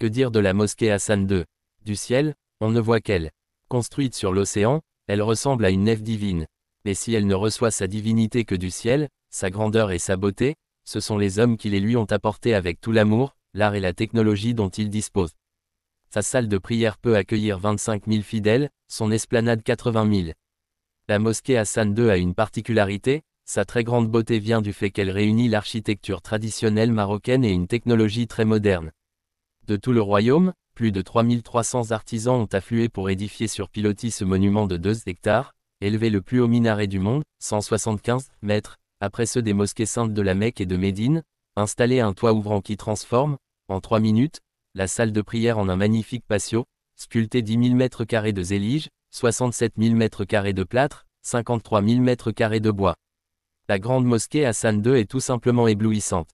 Que dire de la mosquée Hassan II Du ciel, on ne voit qu'elle. Construite sur l'océan, elle ressemble à une nef divine. Mais si elle ne reçoit sa divinité que du ciel, sa grandeur et sa beauté, ce sont les hommes qui les lui ont apportés avec tout l'amour, l'art et la technologie dont ils disposent. Sa salle de prière peut accueillir 25 000 fidèles, son esplanade 80 000. La mosquée Hassan II a une particularité, sa très grande beauté vient du fait qu'elle réunit l'architecture traditionnelle marocaine et une technologie très moderne. De tout le royaume, plus de 3300 artisans ont afflué pour édifier sur pilotis ce monument de 2 hectares, élevé le plus haut minaret du monde, 175 mètres, après ceux des mosquées saintes de la Mecque et de Médine, installer un toit ouvrant qui transforme, en 3 minutes, la salle de prière en un magnifique patio, sculpté 10 000 mètres carrés de zélige, 67 000 mètres carrés de plâtre, 53 000 mètres carrés de bois. La grande mosquée Hassan II est tout simplement éblouissante.